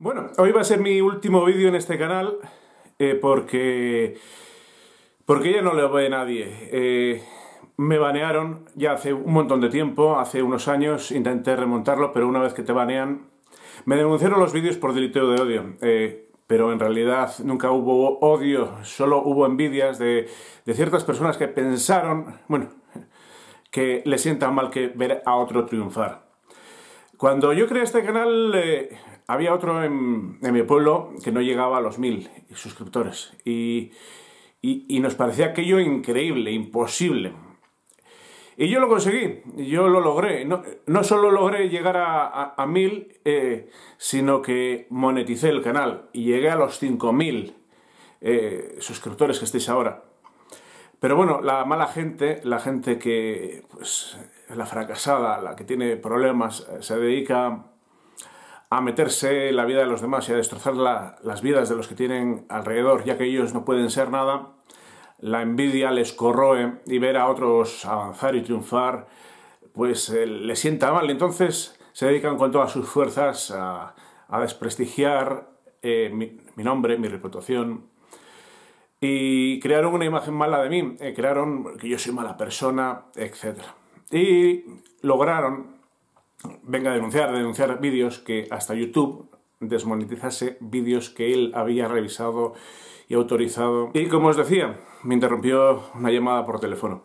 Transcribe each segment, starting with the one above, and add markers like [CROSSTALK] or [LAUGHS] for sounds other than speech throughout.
Bueno, hoy va a ser mi último vídeo en este canal eh, porque, porque ya no lo ve nadie. Eh, me banearon ya hace un montón de tiempo, hace unos años, intenté remontarlo, pero una vez que te banean... Me denunciaron los vídeos por delito de odio, eh, pero en realidad nunca hubo odio, solo hubo envidias de, ciertas personas que pensaron, bueno, que le sienta mal que ver a otro triunfar. Cuando yo creé este canal, había otro en, mi pueblo que no llegaba a los mil suscriptores y, nos parecía aquello increíble, imposible. Y yo lo conseguí, yo lo logré. No, solo logré llegar a, a, mil, eh, sino que moneticé el canal y llegué a los 5000 eh, suscriptores que estáis ahora. Pero bueno, la mala gente, la gente que, pues, la fracasada, la que tiene problemas, eh, se dedica a meterse en la vida de los demás y a destrozar las vidas de los que tienen alrededor, ya que ellos no pueden ser nada, la envidia les corroe y ver a otros avanzar y triunfar, pues eh, les sienta mal. Entonces se dedican con todas sus fuerzas a, desprestigiar eh, mi, nombre, mi reputación. Y crearon una imagen mala de mí, eh, crearon que yo soy mala persona, etc. Y lograron venga a denunciar, denunciar vídeos que hasta YouTube desmonetizase vídeos que él había revisado y autorizado. Y como os decía, me interrumpió una llamada por teléfono.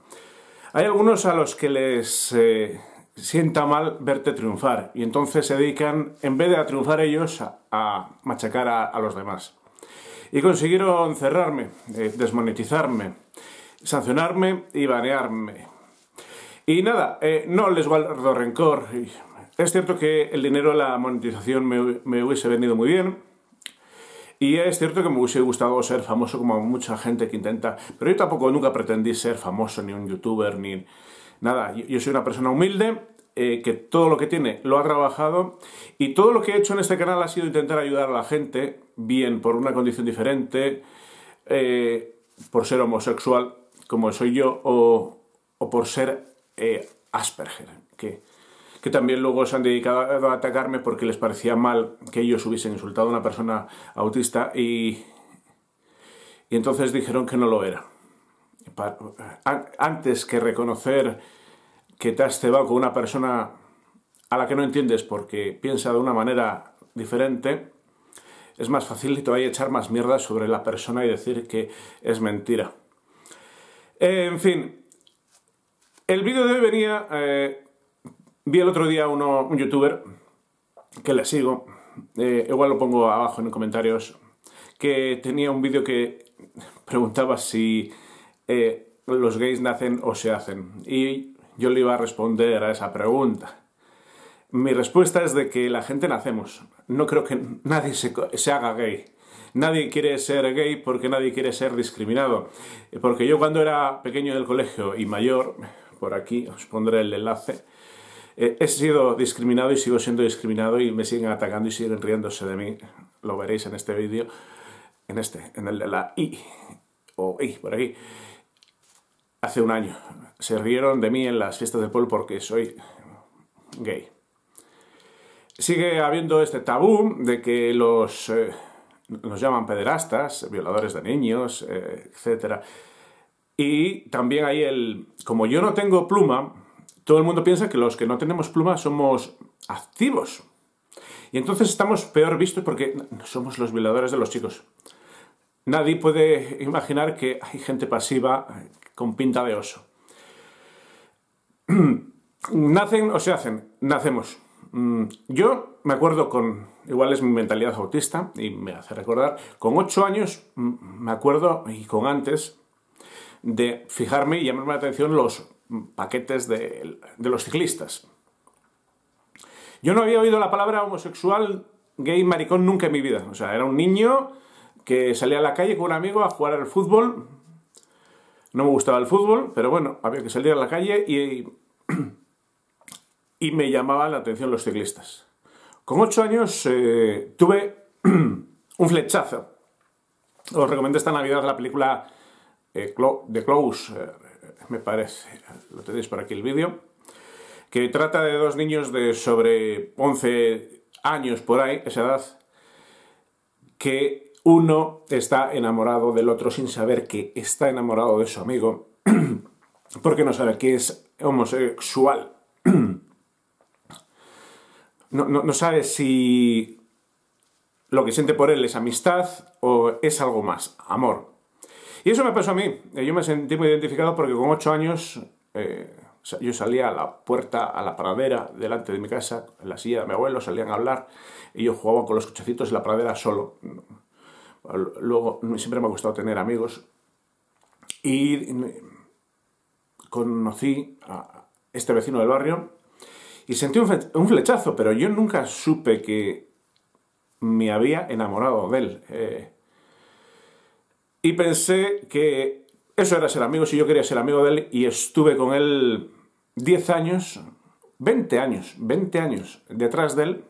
Hay algunos a los que les eh, sienta mal verte triunfar y entonces se dedican, en vez de a triunfar ellos, a, machacar a, los demás. Y consiguieron cerrarme, eh, desmonetizarme, sancionarme y banearme. Y nada, eh, no les guardo rencor. Es cierto que el dinero, la monetización me, hubiese venido muy bien. Y es cierto que me hubiese gustado ser famoso como mucha gente que intenta, pero yo tampoco nunca pretendí ser famoso, ni un youtuber, ni nada. Yo, soy una persona humilde, eh, que todo lo que tiene lo ha trabajado y todo lo que he hecho en este canal ha sido intentar ayudar a la gente, bien por una condición diferente, eh, por ser homosexual como soy yo, o por ser e Asperger, que, también luego se han dedicado a atacarme porque les parecía mal que ellos hubiesen insultado a una persona autista y, y entonces dijeron que no lo era. Antes que reconocer que te has cebado con una persona a la que no entiendes porque piensa de una manera diferente, es más fácil y a echar más mierda sobre la persona y decir que es mentira. En fin, el vídeo de hoy venía... Eh, vi el otro día uno, un youtuber que le sigo, eh, igual lo pongo abajo en comentarios, que tenía un vídeo que [LAUGHS] preguntaba si eh, los gays nacen o se hacen. Y yo le iba a responder a esa pregunta. Mi respuesta es de que la gente nacemos. No creo que [LAUGHS] nadie se, se haga gay. Nadie quiere ser gay porque nadie quiere ser discriminado. Porque yo cuando era pequeño del colegio y mayor, por aquí, os pondré el enlace. Eh, he sido discriminado y sigo siendo discriminado y me siguen atacando y siguen riéndose de mí. Lo veréis en este vídeo, en este, en el de la I, o I, por aquí. Hace un año se rieron de mí en las fiestas del pueblo porque soy gay. Sigue habiendo este tabú de que los... Eh, nos llaman pederastas, violadores de niños, eh, etcétera. Y también hay el... Como yo no tengo pluma, todo el mundo piensa que los que no tenemos pluma somos activos. Y entonces estamos peor vistos porque somos los violadores de los chicos. Nadie puede imaginar que hay gente pasiva con pinta de oso. [CLEARS THROAT] Nacen o se hacen, nacemos. Mm, yo me acuerdo con, igual es mi mentalidad autista y me hace recordar, con ocho años mm, me acuerdo y con antes de fijarme y llamarme la atención los paquetes de, los ciclistas. Yo no había oído la palabra homosexual, gay, maricón nunca en mi vida. O sea, era un niño que salía a la calle con un amigo a jugar al fútbol. No me gustaba el fútbol, pero bueno, había que salir a la calle y, y me llamaba la atención los ciclistas. Con ocho años eh, tuve [CLEARS THROAT] un flechazo. Os recomiendo esta Navidad la película eh, de Close, eh, me parece, lo tenéis por aquí el vídeo, que trata de dos niños de sobre 11 años por ahí, esa edad, que uno está enamorado del otro sin saber que está enamorado de su amigo, [CLEARS THROAT] porque no sabe que es homosexual. [CLEARS THROAT] no, sabe si lo que siente por él es amistad o es algo más, amor. Y eso me pasó a mí. Eh, yo me sentí muy identificado porque con ocho años eh, yo salía a la puerta, a la pradera, delante de mi casa, en la silla de mi abuelo, salían a hablar y yo jugaba con los cochecitos en la pradera solo. Luego mm, siempre me ha gustado tener amigos y mm, conocí a este vecino del barrio y sentí un flechazo, pero yo nunca supe que me había enamorado de él. Eh, y pensé que eso era ser amigo, si yo quería ser amigo de él, y estuve con él 10 años, 20 años, 20 años detrás de él,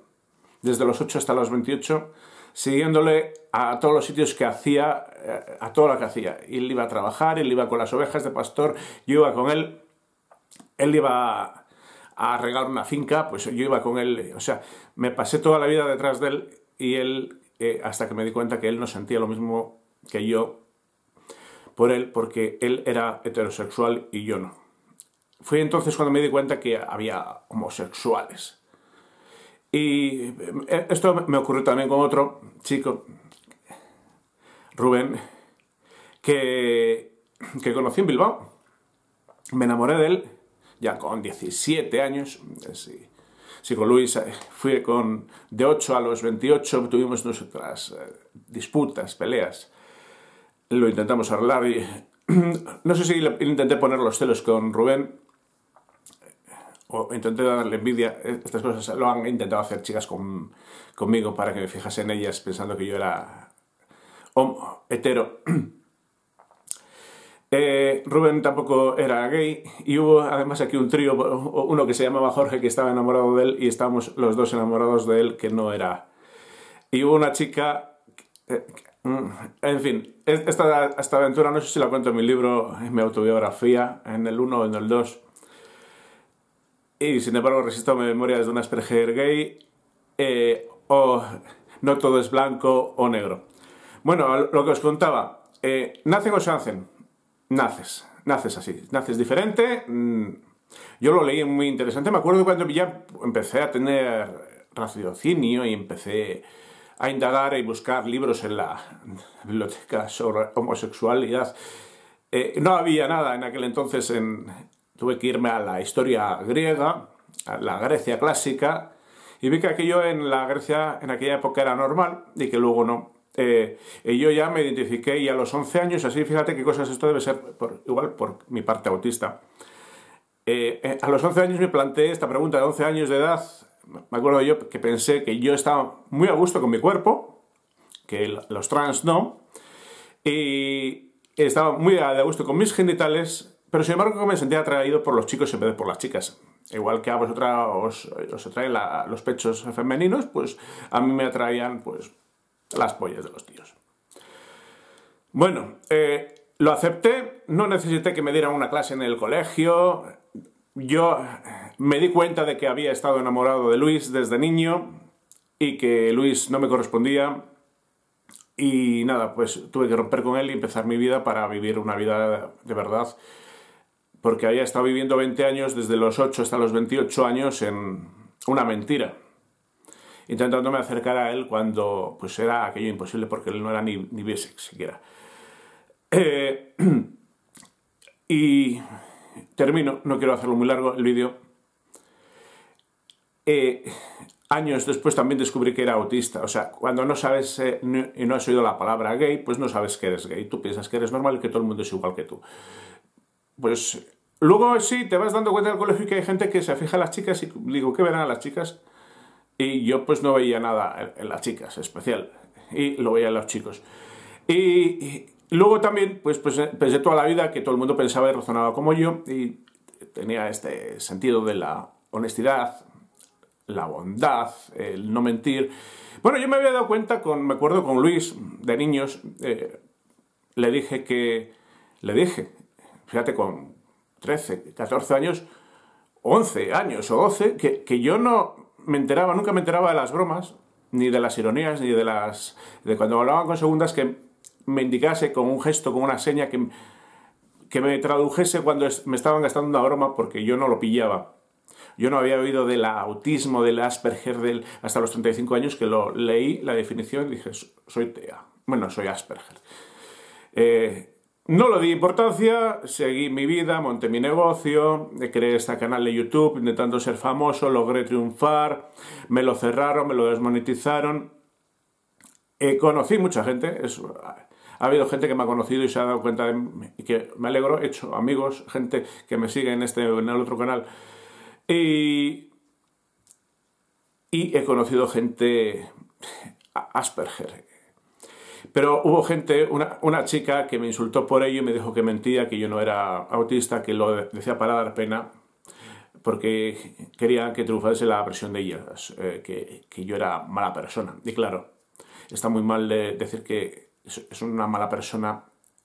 desde los 8 hasta los 28, siguiéndole a todos los sitios que hacía, eh, a todo lo que hacía. Él iba a trabajar, él iba con las ovejas de pastor, yo iba con él, él iba a regar una finca, pues yo iba con él, o sea, me pasé toda la vida detrás de él y él, eh, hasta que me di cuenta que él no sentía lo mismo que yo por él porque él era heterosexual y yo no. Fue entonces cuando me di cuenta que había homosexuales. Y eh, esto me ocurrió también con otro chico, Rubén, que, que conocí en Bilbao. Me enamoré de él ya con 17 años. Eh, sí, con Luis eh, fui con de 8 a los 28, tuvimos nuestras disputas, peleas lo intentamos arreglar y [CLEARS THROAT] no sé si intenté poner los celos con Rubén o intenté darle envidia. Estas cosas lo han intentado hacer chicas conmigo para que me fijase en ellas pensando que yo era hetero. [CLEARS THROAT] Eh, Rubén tampoco era gay y hubo además aquí un trío, uno que se llamaba Jorge que estaba enamorado de él y estábamos los dos enamorados de él que no era. Y hubo una chica eh, Mm, en fin, esta, aventura no sé si la cuento en mi libro, en mi autobiografía, en el 1 o en el 2. Y sin embargo, resisto mi memoria de un Asperger gay, eh, o no todo es blanco o negro. Bueno, lo que os contaba, eh, ¿nacen o se hacen? Naces, naces así, naces diferente. Mm. Yo lo leí muy interesante, me acuerdo cuando ya empecé a tener raciocinio y empecé a indagar y buscar libros en la biblioteca sobre homosexualidad. Eh, no había nada en aquel entonces, en, tuve que irme a la historia griega, a la Grecia clásica, y vi que aquello en la Grecia en aquella época era normal y que luego no. Eh, y yo ya me identifiqué y a los 11 años, así fíjate qué cosas esto debe ser, igual por mi parte autista. Eh, a los 11 años me planteé esta pregunta de 11 años de edad, me acuerdo yo que pensé que yo estaba muy a gusto con mi cuerpo, que los trans no, y estaba muy a gusto con mis genitales, pero sin embargo me sentía atraído por los chicos en vez de por las chicas. Igual que a vosotras os, atraen los pechos femeninos, pues a mí me atraían pues, las pollas de los tíos. Bueno, eh, lo acepté, no necesité que me dieran una clase en el colegio, yo me di cuenta de que había estado enamorado de Luis desde niño y que Luis no me correspondía y nada, pues tuve que romper con él y empezar mi vida para vivir una vida de verdad. Porque había estado viviendo 20 años, desde los 8 hasta los 28 años, en una mentira. Intentándome acercar a él cuando pues era aquello imposible porque él no era ni, ni siquiera. Eh, [CLEARS THROAT] y termino, no quiero hacerlo muy largo el vídeo. Eh, años después también descubrí que era autista. O sea, cuando no sabes eh, y no has oído la palabra gay, pues no sabes que eres gay. Tú piensas que eres normal y que todo el mundo es igual que tú. Pues luego sí, te vas dando cuenta en el colegio que hay gente que se fija en las chicas y digo, ¿qué verán a las chicas? Y yo pues no veía nada en, las chicas especial. Y lo veía en los chicos. y Luego también, pues, pues, eh, pensé toda la vida que todo el mundo pensaba y razonaba como yo y tenía este sentido de la honestidad, la bondad, el no mentir. Bueno, yo me había dado cuenta con, me acuerdo con Luis, de niños, eh, le dije que, le dije, fíjate, con 13, 14 años, 11 años o 12, que, que yo no me enteraba, nunca me enteraba de las bromas, ni de las ironías, ni de las, de cuando hablaban con segundas que me indicase con un gesto, con una seña, que, me tradujese cuando me estaban gastando una broma porque yo no lo pillaba. Yo no había oído del autismo, del Asperger, hasta los 35 años que lo leí, la definición, y dije, soy TEA. Bueno, soy Asperger. Eh, no lo di importancia, seguí mi vida, monté mi negocio, creé este canal de YouTube intentando ser famoso, logré triunfar, me lo cerraron, me lo desmonetizaron. Eh, conocí mucha gente, es, ha habido gente que me ha conocido y se ha dado cuenta de que me alegro, he hecho amigos, gente que me sigue en este en el otro canal. Y, he conocido gente Asperger. Pero hubo gente, una, chica que me insultó por ello y me dijo que mentía, que yo no era autista, que lo decía para dar pena, porque quería que triunfase la presión de ella, eh, que, yo era mala persona. Y claro, está muy mal decir que es una mala persona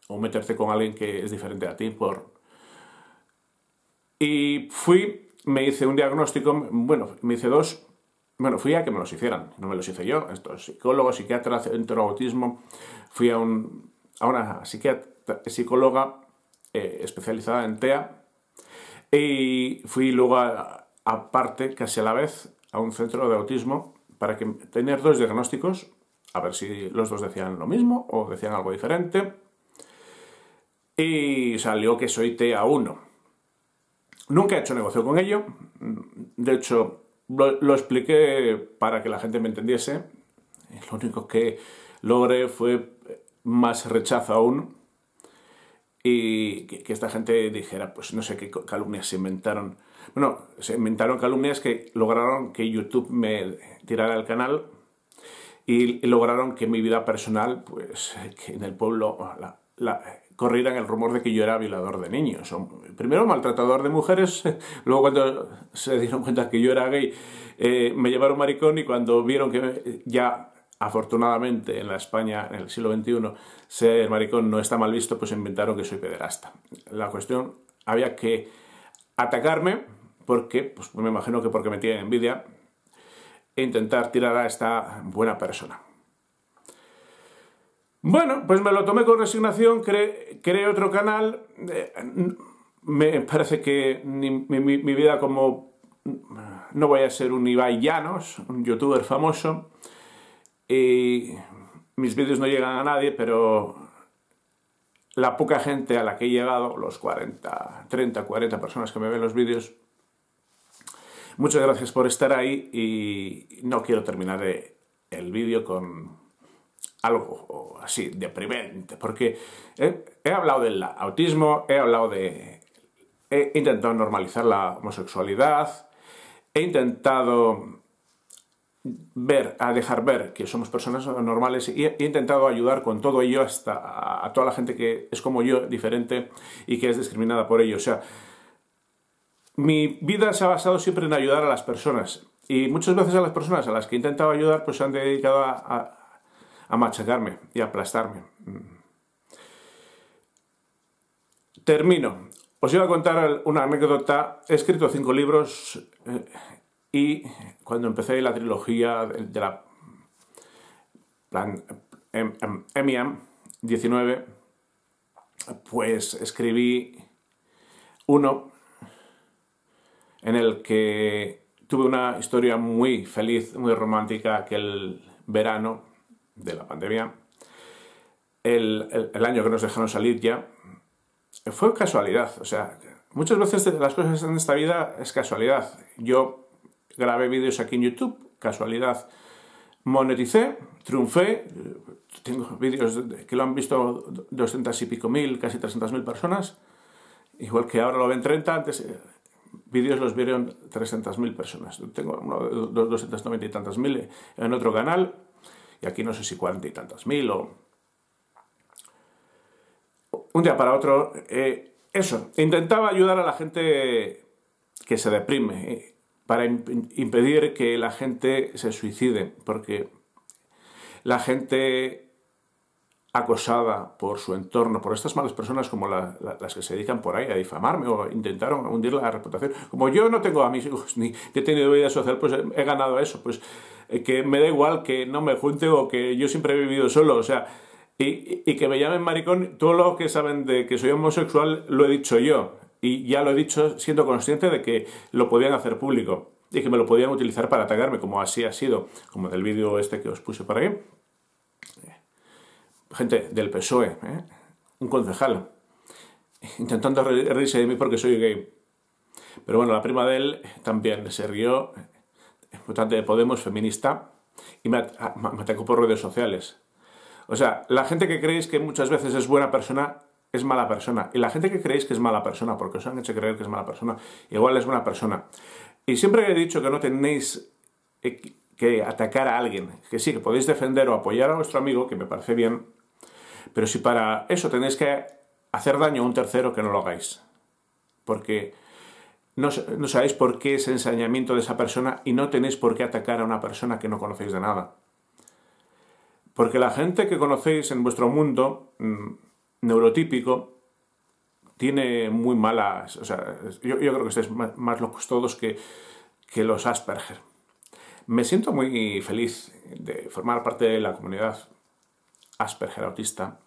o meterte con alguien que es diferente a ti por... Y fui, me hice un diagnóstico, bueno, me hice dos, bueno, fui a que me los hicieran, no me los hice yo, estos psicólogos, psiquiatra, centro de autismo, fui a, una psiquiatra, psicóloga eh, especializada en TEA y fui luego aparte, casi a la vez, a un centro de autismo para que, tener dos diagnósticos a ver si los dos decían lo mismo o decían algo diferente. Y salió que soy TA1. Nunca he hecho negocio con ello. De hecho, lo, expliqué para que la gente me entendiese. Lo único que logré fue más rechazo aún. Y que, que esta gente dijera, pues no sé qué calumnias se inventaron. Bueno, se inventaron calumnias que lograron que YouTube me tirara el canal y lograron que mi vida personal, pues que en el pueblo ah, la, corrieran el rumor de que yo era violador de niños. Primero maltratador de mujeres, [LAUGHS] luego cuando se dieron cuenta que yo era gay, eh, me llevaron maricón y cuando vieron que ya afortunadamente en la España en el siglo XXI ser maricón no está mal visto, pues inventaron que soy pederasta. La cuestión había que atacarme porque, pues me imagino que porque me tienen envidia, e intentar tirar a esta buena persona. Bueno, pues me lo tomé con resignación, creé otro canal. Eh, me parece que mi, mi, vida como... No voy a ser un Ibai Llanos, un youtuber famoso. Y mis vídeos no llegan a nadie, pero la poca gente a la que he llegado, los 40, 30, 40 personas que me ven los vídeos, Muchas gracias por estar ahí y no quiero terminar eh, el vídeo con algo así deprimente, porque he, hablado del autismo, he hablado de... he intentado normalizar la homosexualidad, he intentado ver, a dejar ver que somos personas normales y he intentado ayudar con todo ello hasta a, a, toda la gente que es como yo, diferente y que es discriminada por ello. O sea, mi vida se ha basado siempre en ayudar a las personas y muchas veces a las personas a las que he intentado ayudar pues se han dedicado a, machacarme y aplastarme. Mm. Termino. Os iba a contar una anécdota. He escrito cinco libros eh, y cuando empecé la trilogía de, la plan, 19, em, em, pues escribí uno en el que tuve una historia muy feliz, muy romántica aquel verano de la pandemia. El, el, año que nos dejaron salir ya, fue casualidad. O sea, muchas veces las cosas en esta vida es casualidad. Yo grabé vídeos aquí en YouTube, casualidad. Moneticé, triunfé, tengo vídeos que lo han visto 200 y pico mil, casi 300 mil personas, igual que ahora lo ven 30, antes vídeos los vieron 300.000 personas. tengo uno, 290 y tantas mil en otro canal, y aquí no sé si 40 y tantas mil o... Un día para otro, eh, eso, intentaba ayudar a la gente que se deprime, eh, para impedir que la gente se suicide, porque la gente acosada por su entorno, por estas malas personas como las que se dedican por ahí a difamarme o intentaron hundir la reputación. Como yo no tengo amigos ni he tenido vida social, pues he, ganado eso, pues eh, que me da igual que no me junte o que yo siempre he vivido solo, o sea, y, y que me llamen maricón, todo lo que saben de que soy homosexual lo he dicho yo, y ya lo he dicho siendo consciente de que lo podían hacer público y que me lo podían utilizar para atacarme, como así ha sido, como del vídeo este que os puse por ahí gente del PSOE, ¿eh? un concejal, intentando reírse de mí porque soy gay. Pero bueno, la prima de él también se rió, eh, votante de Podemos, feminista, y ah, me, atacó por redes sociales. O sea, la gente que creéis que muchas veces es buena persona es mala persona. Y la gente que creéis que es mala persona, porque os han hecho creer que es mala persona, igual es buena persona. Y siempre he dicho que no tenéis que atacar a alguien, que sí, que podéis defender o apoyar a vuestro amigo, que me parece bien, pero si para eso tenéis que hacer daño a un tercero, que no lo hagáis. Porque no, sabéis por qué es ensañamiento de esa persona y no tenéis por qué atacar a una persona que no conocéis de nada. Porque la gente que conocéis en vuestro mundo mm, neurotípico tiene muy malas... O sea, yo, creo que estáis más, locos todos que los Asperger. Me siento muy feliz de formar parte de la comunidad Asperger autista,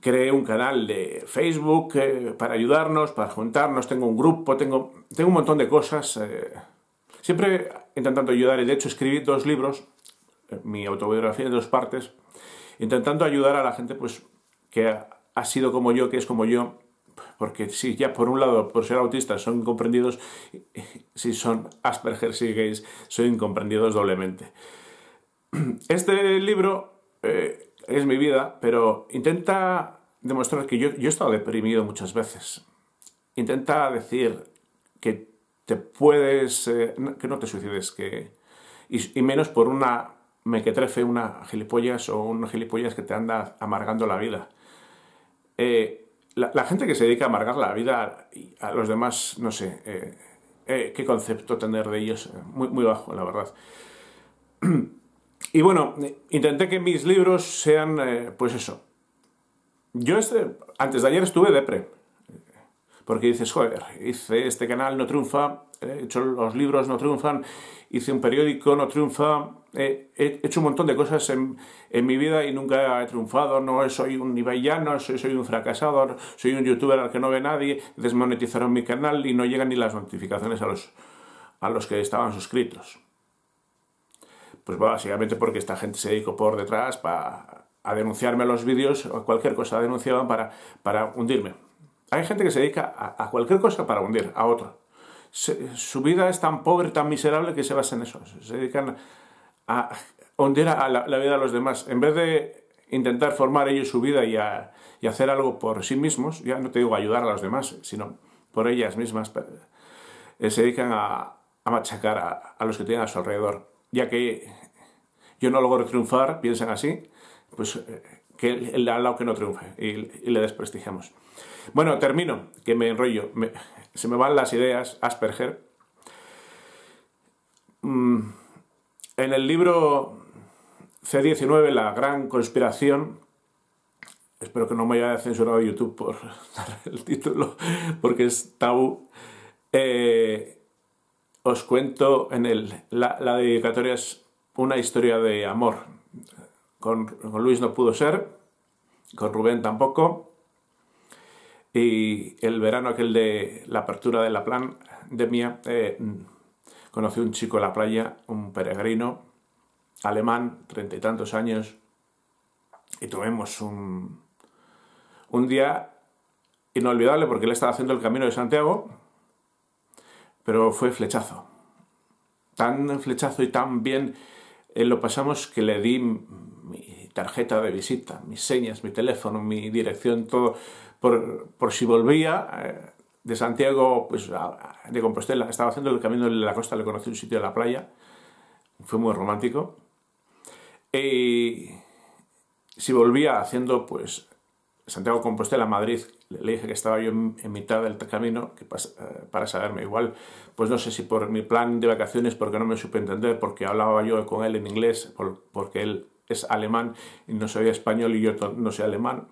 creé un canal de Facebook eh, para ayudarnos, para juntarnos, tengo un grupo, tengo, tengo un montón de cosas. Eh, siempre intentando ayudar, de hecho escribí dos libros, eh, mi autobiografía en dos partes, intentando ayudar a la gente pues, que ha, sido como yo, que es como yo, porque si ya por un lado, por ser autista, son incomprendidos, si son Asperger, si gays, son incomprendidos doblemente. Este libro eh, es mi vida, pero intenta demostrar que yo, he estado deprimido muchas veces. Intenta decir que te puedes, eh, que no te suicides, que, y, menos por una me mequetrefe, una gilipollas o una gilipollas que te anda amargando la vida. Eh, la, gente que se dedica a amargar la vida a, los demás, no sé, qué concepto tener de ellos, muy, muy bajo, la verdad. [CLEARS THROAT] Y bueno, intenté que mis libros sean, eh, pues eso. Yo este, antes de ayer estuve depre, porque dices, joder, hice este canal, no triunfa, he hecho los libros, no triunfan, hice un periódico, no triunfa, he hecho un montón de cosas en, en, mi vida y nunca he triunfado, no soy un ibaiano, soy, soy un fracasador, soy un youtuber al que no ve nadie, desmonetizaron mi canal y no llegan ni las notificaciones a los, a los que estaban suscritos pues básicamente porque esta gente se dedicó por detrás a denunciarme los vídeos o cualquier cosa denunciaban para, para hundirme. Hay gente que se dedica a, cualquier cosa para hundir a otro. su vida es tan pobre, tan miserable que se basa en eso. Se dedican a hundir a la, vida de los demás. En vez de intentar formar ellos su vida y, hacer algo por sí mismos, ya no te digo ayudar a los demás, sino por ellas mismas, eh, se dedican a, machacar a, a los que tienen a su alrededor. Ya que yo no logro triunfar, piensan así, pues eh, que el al lado que no triunfe y, le desprestigiamos. Bueno, termino, que me enrollo, se me van las ideas, Asperger. Mm, en el libro C19, La Gran Conspiración, espero que no me haya censurado YouTube por [LAUGHS] el título, porque es tabú. Eh, os cuento en el, la, dedicatoria es una historia de amor. Con, Luis no pudo ser, con Rubén tampoco. Y el verano aquel de la apertura de la plan de mía, eh, conocí un chico en la playa, un peregrino, alemán, treinta y tantos años, y tuvimos un, un día inolvidable porque él estaba haciendo el camino de Santiago, pero fue flechazo. Tan flechazo y tan bien eh, lo pasamos que le di mi tarjeta de visita, mis señas, mi teléfono, mi dirección, todo, por, si volvía. Eh, de Santiago, pues de Compostela, estaba haciendo el camino de la costa, le conocí un sitio de la playa, fue muy romántico. Y si volvía haciendo pues Santiago Compostela, Madrid, le dije que estaba yo en, mitad del camino, eh, para saberme igual, pues no sé si por mi plan de vacaciones, porque no me supe entender, porque hablaba yo con él en inglés, porque él es alemán y no sabía español y yo no sé alemán,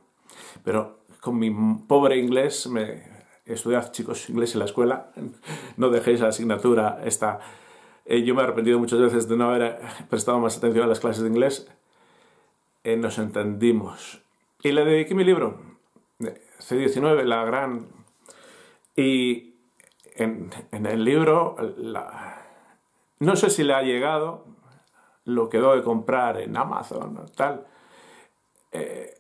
pero con mi pobre inglés, me, estudiad chicos inglés en la escuela, [LAUGHS] no dejéis la asignatura esta. Eh, yo me he arrepentido muchas veces de no haber prestado más atención a las clases de inglés. y eh, nos entendimos y le dediqué mi libro, C19, la gran... Y en, en el libro, no sé si le ha llegado, lo quedó de comprar en Amazon, tal. Eh,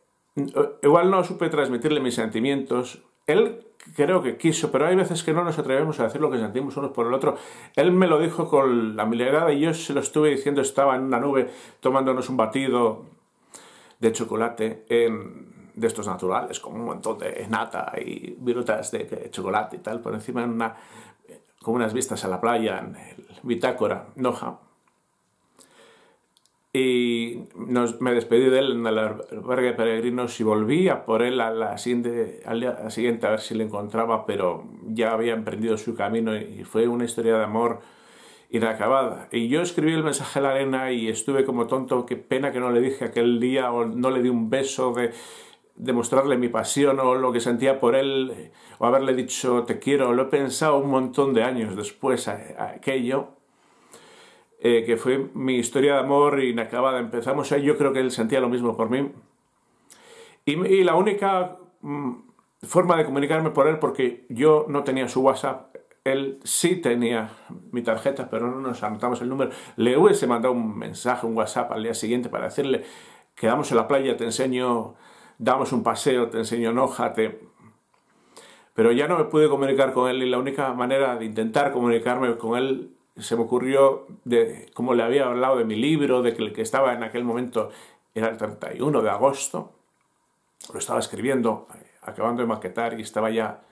igual no supe transmitirle mis sentimientos. Él creo que quiso, pero hay veces que no nos atrevemos a decir lo que sentimos unos por el otro. Él me lo dijo con la mirada y yo se lo estuve diciendo, estaba en una nube tomándonos un batido de chocolate en, em, de estos naturales, con un montón de nata y virutas de, chocolate y tal, por encima con unas vistas a la playa en el Bitácora, Noja. Y me despedí de él en el albergue de peregrinos y volví a por él a la al día siguiente a ver si le encontraba, pero ya había emprendido su camino y fue una historia de amor inacabada. Y yo escribí el mensaje a la arena y estuve como tonto, qué pena que no le dije aquel día o no le di un beso de demostrarle mi pasión o lo que sentía por él o haberle dicho te quiero. Lo he pensado un montón de años después aquello. Eh, que fue mi historia de amor inacabada. Empezamos ahí, yo creo que él sentía lo mismo por mí. Y, la única mm, forma de comunicarme por él, porque yo no tenía su WhatsApp, él sí tenía mi tarjeta, pero no nos anotamos el número. Le hubiese mandado un mensaje, un WhatsApp al día siguiente para decirle, quedamos en la playa, te enseño, damos un paseo, te enseño Noja, Pero ya no me pude comunicar con él y la única manera de intentar comunicarme con él se me ocurrió, de, como le había hablado de mi libro, de que el que estaba en aquel momento era el 31 de agosto, lo estaba escribiendo, acabando de maquetar y estaba ya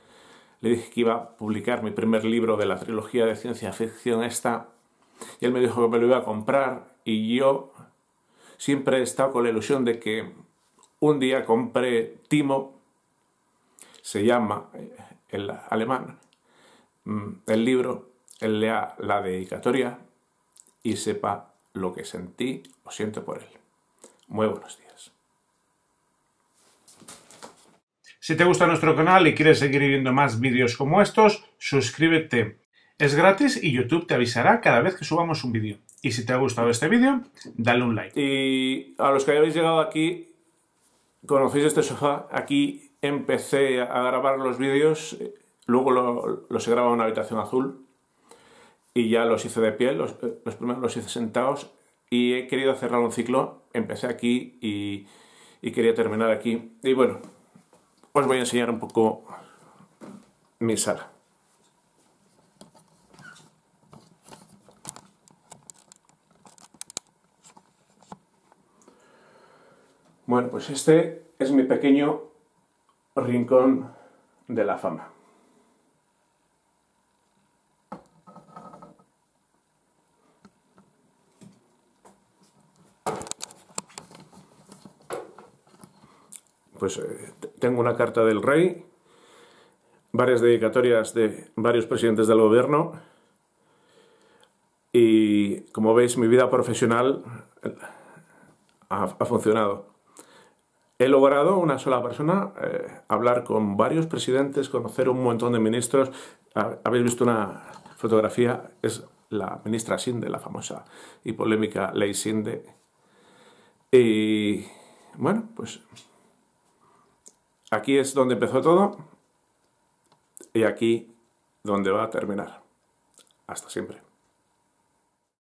le dije que iba a publicar mi primer libro de la trilogía de ciencia ficción esta, y él me dijo que me lo iba a comprar, y yo siempre he estado con la ilusión de que un día compré Timo, se llama eh, el alemán, mm, el libro, él lea la dedicatoria y sepa lo que sentí o siento por él. Muy buenos días. Si te gusta nuestro canal y quieres seguir viendo más vídeos como estos, suscríbete. Es gratis y YouTube te avisará cada vez que subamos un vídeo. Y si te ha gustado este vídeo, dale un like. Y a los que habéis llegado aquí, conocéis este sofá. Aquí empecé a grabar los vídeos, luego los he grabado en una habitación azul y ya los hice de pie, los, primeros los hice sentados y he querido cerrar un ciclo. Empecé aquí y quería terminar aquí. Y bueno, os pues voy a enseñar un poco mi sala. Bueno, pues este es mi pequeño rincón de la fama. pues eh, tengo una carta del rey, varias dedicatorias de varios presidentes del gobierno y como veis mi vida profesional eh, ha, funcionado. He logrado, una sola persona, eh, hablar con varios presidentes, conocer un montón de ministros. Habéis visto una fotografía, es la ministra Sinde, la famosa y polémica ley Sinde. Y bueno, pues Aquí es donde empezó todo y aquí donde va a terminar. Hasta siempre.